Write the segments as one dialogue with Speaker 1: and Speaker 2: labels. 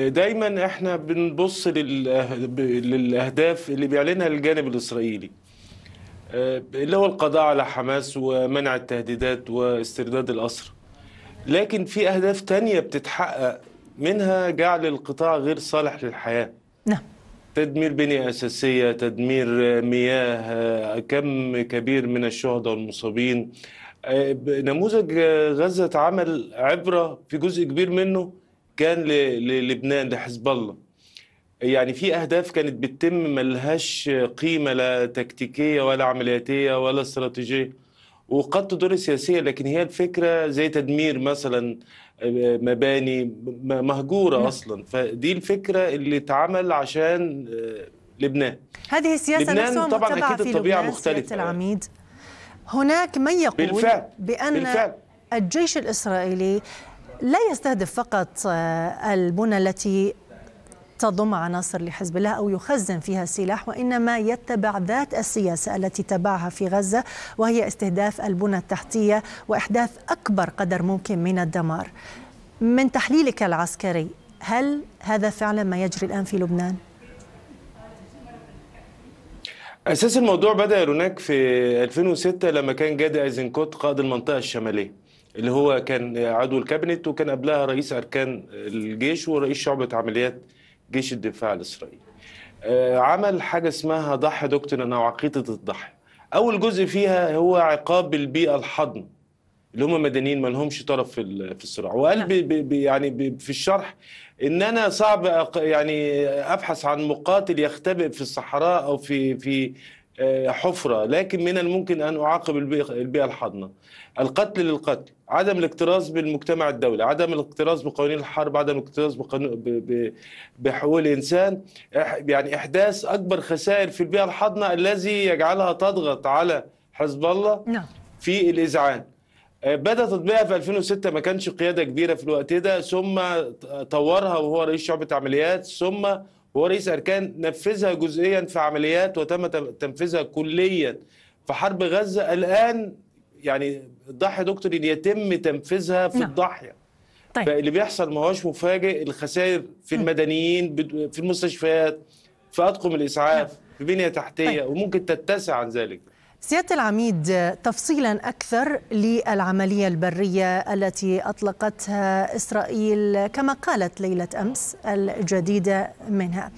Speaker 1: دايما احنا بنبص للاهداف اللي بيعلنها الجانب الاسرائيلي آه، اللي هو القضاء على حماس ومنع التهديدات واسترداد الاسرى لكن في اهداف تانية بتتحقق منها جعل القطاع غير صالح للحياه نعم تدمير بنية أساسية تدمير مياه آه، كم كبير من الشهداء والمصابين آه، نموذج غزة اتعمل عبرة في جزء كبير منه كان للبنان لحزب الله يعني في اهداف كانت بتتم ملهاش قيمه لا تكتيكيه ولا عملياتيه ولا استراتيجيه وقد تدور سياسيه لكن هي الفكره زي تدمير مثلا آه، مباني مهجوره نعم. اصلا فدي الفكره اللي اتعمل عشان آه، لبنان
Speaker 2: هذه السياسه لبنان نفسها طبعا اكيد الطبيعه مختلفه العميد هناك من يقول بالفعل بان بالفعل. الجيش الاسرائيلي لا يستهدف فقط آه، البنى التي تضم عناصر لحزب الله او يخزن فيها السلاح وانما يتبع ذات السياسه التي تبعها في غزه وهي استهداف البنى التحتيه واحداث اكبر قدر ممكن من الدمار. من تحليلك العسكري هل هذا فعلا ما يجري الان في لبنان؟
Speaker 1: اساس الموضوع بدا هناك في 2006 لما كان جاد ايزنكوت قائد المنطقه الشماليه اللي هو كان عضو الكابينت وكان قبلها رئيس اركان الجيش ورئيس شعبه عمليات جيش الدفاع الاسرائيلي. آه، عمل حاجه اسمها ضحى دكتور او عقيده الضحى. اول جزء فيها هو عقاب البيئه الحضن اللي هم مدنيين ما لهمش طرف في في الصراع وقال بي نعم. بي يعني بي في الشرح ان انا صعب يعني ابحث عن مقاتل يختبئ في الصحراء او في في آه، حفرة لكن من الممكن أن أعاقب البيئة الحاضنة القتل للقتل عدم الاكتراث بالمجتمع الدولي عدم الاكتراث بقوانين الحرب عدم الاكتراث بحقوق الإنسان يعني إحداث أكبر خسائر في البيئة الحاضنة الذي يجعلها تضغط على حزب الله نعم. في الإذعان آه، بدا تطبيقها في 2006 ما كانش قياده كبيره في الوقت ده ثم طورها وهو رئيس شعبه عمليات ثم هو رئيس أركان نفذها جزئيا في عمليات وتم تنفيذها كليا في حرب غزة الآن يعني الضحية دكتور يتم تنفيذها في نعم. الضاحية طيب. فاللي بيحصل ما هوش مفاجئ الخسائر في المدنيين في المستشفيات في أطقم الإسعاف نعم. في بنية تحتية طيب. وممكن تتسع عن ذلك
Speaker 2: سيادة العميد تفصيلا أكثر للعملية البرية التي أطلقتها إسرائيل كما قالت ليلة أمس الجديدة منها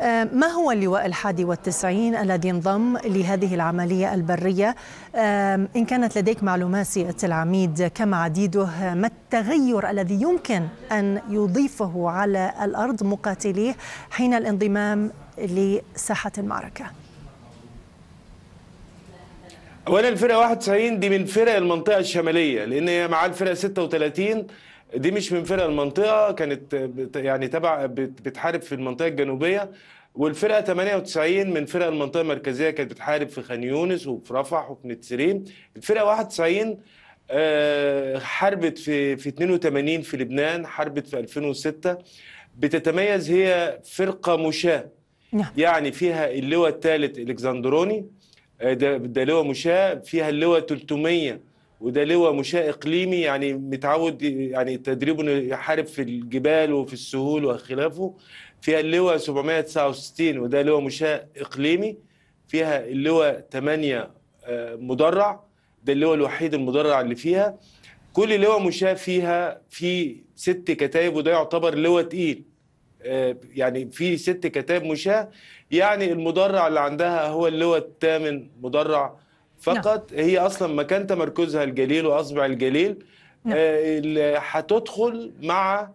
Speaker 2: آه، ما هو اللواء الحادي والتسعين الذي انضم لهذه العملية البرية آه، إن كانت لديك معلومات سيادة العميد كما عديده ما التغير الذي يمكن أن يضيفه على الأرض مقاتليه حين الانضمام لساحة المعركة
Speaker 1: اولا الفرقه 91 دي من فرق المنطقه الشماليه لان هي مع الفرقه 36 دي مش من فرق المنطقه كانت يعني تبع بتحارب في المنطقه الجنوبيه والفرقه 98 من فرق المنطقه المركزيه كانت بتحارب في خان يونس وفي رفح وفي نتسرين الفرقه 91 آه، حاربت في في 82 في لبنان حاربت في 2006 بتتميز هي فرقه مشاه نعم. يعني فيها اللواء الثالث الكسندروني آه، ده, ده لواء مشاة فيها اللواء 300 وده لواء مشاة إقليمي يعني متعود يعني تدريبه إنه يحارب في الجبال وفي السهول وخلافه فيها اللواء 769 وده لواء مشاة إقليمي فيها اللواء 8 آه، مدرع ده اللواء الوحيد المدرع اللي فيها كل لواء مشاة فيها في ست كتايب وده يعتبر لواء تقيل آه، يعني في ست كتاب مشاة يعني المدرع اللي عندها هو اللواء الثامن مدرع فقط نعم. هي اصلا مكان تمركزها الجليل واصبع الجليل نعم. آه، هتدخل مع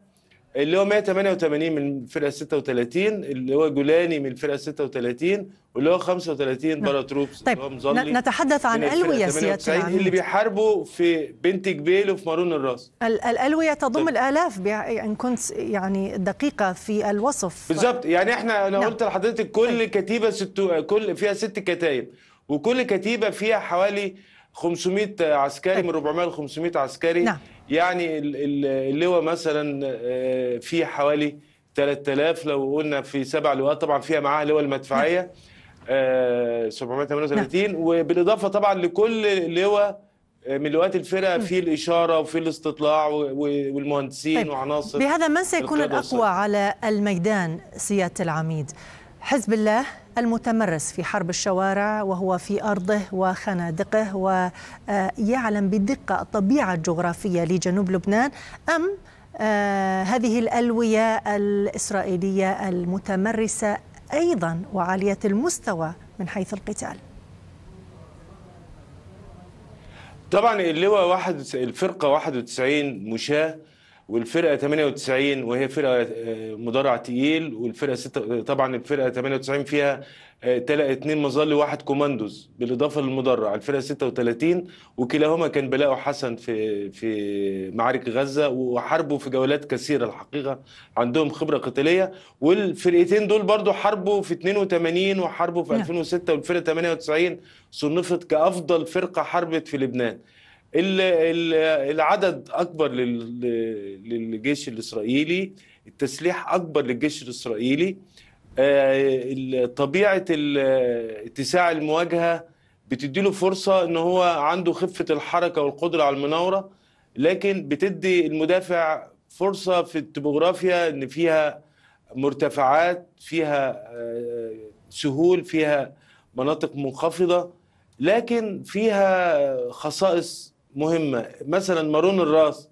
Speaker 1: اللي هو 188 من الفرقه 36 اللي هو جولاني من الفرقه 36 واللي هو 35 نعم. بارا تروبس طيب اللي هو نتحدث عن الويه سيادتي اللي بيحاربوا في بنت جبيل وفي مارون الراس
Speaker 2: الالويه تضم طيب. الالاف ان كنت يعني دقيقه في الوصف
Speaker 1: بالظبط يعني احنا انا نعم. قلت لحضرتك كل طيب. كتيبه ست كل فيها ست كتايب وكل كتيبه فيها حوالي 500 عسكري طيب. من 400 ل 500 عسكري نعم. يعني اللواء مثلا آه، فيه حوالي 3000 لو قلنا في سبع لواءات طبعا فيها معاها اللواء المدفعيه نعم. 738 آه، نعم. وبالاضافه طبعا لكل لواء آه، من لواءات الفرقه في الاشاره وفي الاستطلاع والمهندسين طيب. وعناصر بهذا من سيكون الاقوى
Speaker 2: على الميدان سياده العميد؟ حزب الله المتمرس في حرب الشوارع وهو في أرضه وخنادقه ويعلم آه، بدقة الطبيعة الجغرافية لجنوب لبنان أم آه، هذه الألوية الإسرائيلية المتمرسة أيضا وعالية المستوى من حيث القتال
Speaker 1: طبعا اللواء واحد الفرقة 91 مشاة والفرقه 98 وهي فرقه آه، مدرع تقيل والفرقه ستة آه، طبعا الفرقه 98 فيها اثنين آه، مظل واحد كوماندوز بالاضافه للمدرع الفرقه 36 وكلاهما كان بلاقوا حسن في في معارك غزه وحاربوا في جولات كثيره الحقيقه عندهم خبره قتاليه والفرقتين دول برضو حاربوا في 82 وحاربوا في 2006 نعم. والفرقه 98 صنفت كافضل فرقه حاربت في لبنان العدد اكبر للجيش الاسرائيلي التسليح اكبر للجيش الاسرائيلي آه، طبيعه اتساع المواجهه بتديله فرصه ان هو عنده خفه الحركه والقدره على المناوره لكن بتدي المدافع فرصه في التوبوغرافيا ان فيها مرتفعات فيها آه، سهول فيها مناطق منخفضه لكن فيها خصائص مهمه مثلا مارون الراس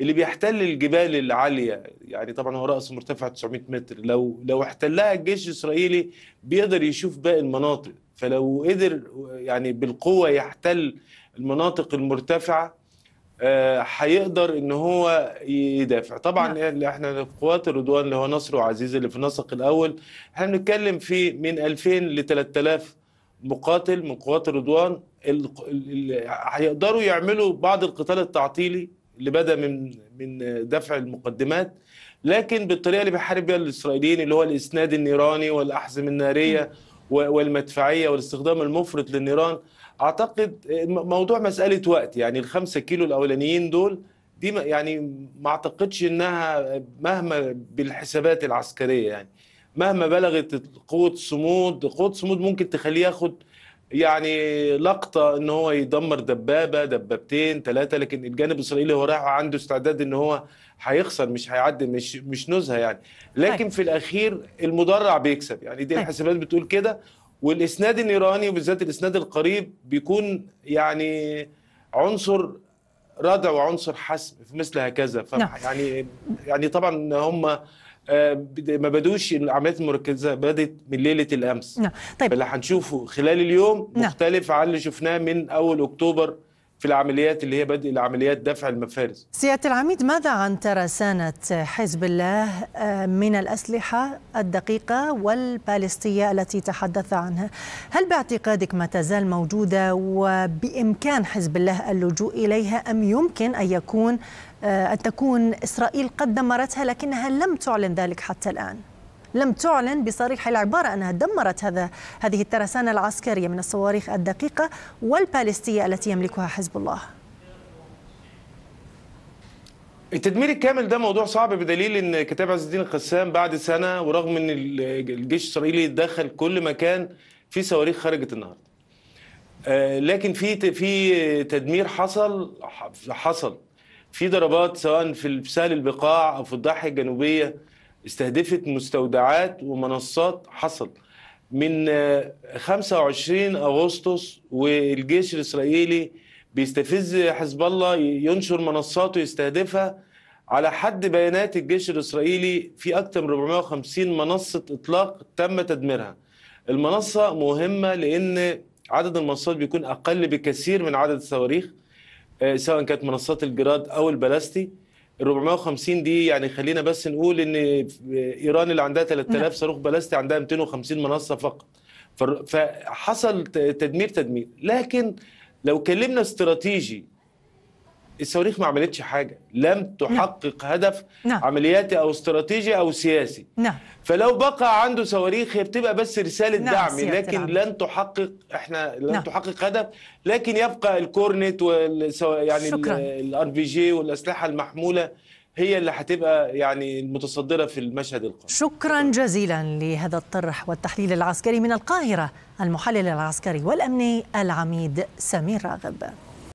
Speaker 1: اللي بيحتل الجبال العاليه يعني طبعا هو راس مرتفع 900 متر لو لو احتلها الجيش الاسرائيلي بيقدر يشوف باقي المناطق فلو قدر يعني بالقوه يحتل المناطق المرتفعه آه، هيقدر ان هو يدافع طبعا نعم. احنا قوات الرضوان اللي هو نصر وعزيز اللي في النسق الاول احنا بنتكلم في من 2000 ل 3000 مقاتل من قوات الرضوان هيقدروا يعملوا بعض القتال التعطيلي اللي بدا من من دفع المقدمات لكن بالطريقه اللي بيحارب بيها الاسرائيليين اللي هو الاسناد النيراني والاحزمه الناريه والمدفعيه والاستخدام المفرط للنيران اعتقد موضوع مساله وقت يعني الخمسة كيلو الاولانيين دول دي يعني ما اعتقدش انها مهما بالحسابات العسكريه يعني مهما بلغت قوه الصمود قوه الصمود ممكن تخليه ياخد يعني لقطه ان هو يدمر دبابه دبابتين ثلاثه لكن الجانب الاسرائيلي هو رايح عنده استعداد ان هو هيخسر مش هيعدي مش مش نزهه يعني لكن طيب. في الاخير المدرع بيكسب يعني دي طيب. الحسابات بتقول كده والاسناد الايراني وبالذات الاسناد القريب بيكون يعني عنصر ردع وعنصر حسم في مثل هكذا نعم. يعني يعني طبعا هم آه، ما بدوش العمليات المركزه بدت من ليله الامس نعم طيب اللي هنشوفه خلال اليوم نعم. مختلف عن اللي شفناه من اول اكتوبر في العمليات اللي هي بدء العمليات دفع المفارز
Speaker 2: سيادة العميد ماذا عن ترسانة حزب الله آه، من الأسلحة الدقيقة والبالستية التي تحدث عنها هل باعتقادك ما تزال موجودة وبإمكان حزب الله اللجوء إليها أم يمكن أن يكون آه، أن تكون إسرائيل قد دمرتها لكنها لم تعلن ذلك حتى الآن؟ لم تعلن بصريح العبارة أنها دمرت هذا هذه الترسانة العسكرية من الصواريخ الدقيقة والبالستية التي يملكها حزب الله
Speaker 1: التدمير الكامل ده موضوع صعب بدليل ان كتاب عز الدين القسام بعد سنه ورغم ان الجيش الاسرائيلي دخل كل مكان في صواريخ خرجت النهارده. لكن في في تدمير حصل حصل في ضربات سواء في سهل البقاع او في الضاحيه الجنوبيه استهدفت مستودعات ومنصات حصل من 25 آه، اغسطس والجيش الاسرائيلي بيستفز حزب الله ينشر منصاته يستهدفها على حد بيانات الجيش الاسرائيلي في اكثر من 450 منصه اطلاق تم تدميرها. المنصه مهمه لان عدد المنصات بيكون اقل بكثير من عدد الصواريخ آه، سواء كانت منصات الجراد او البلاستي. ال 450 دي يعني خلينا بس نقول ان ايران اللي عندها 3000 نعم. صاروخ بلاستي عندها 250 منصه فقط فحصل تدمير تدمير لكن لو كلمنا استراتيجي الصواريخ ما عملتش حاجه لم نعم. تحقق نعم. هدف نعم. عملياتي او استراتيجي او سياسي نعم. فلو بقى عنده صواريخ هي بتبقى بس رساله نعم. دعم لكن العمل. لن تحقق احنا لن نعم. تحقق هدف لكن يبقى الكورنت والسو... يعني الار بي جي والاسلحه المحموله هي اللي هتبقى يعني المتصدره في المشهد القادم
Speaker 2: شكرا جزيلا لهذا الطرح والتحليل العسكري من القاهره المحلل العسكري والامني العميد سمير راغب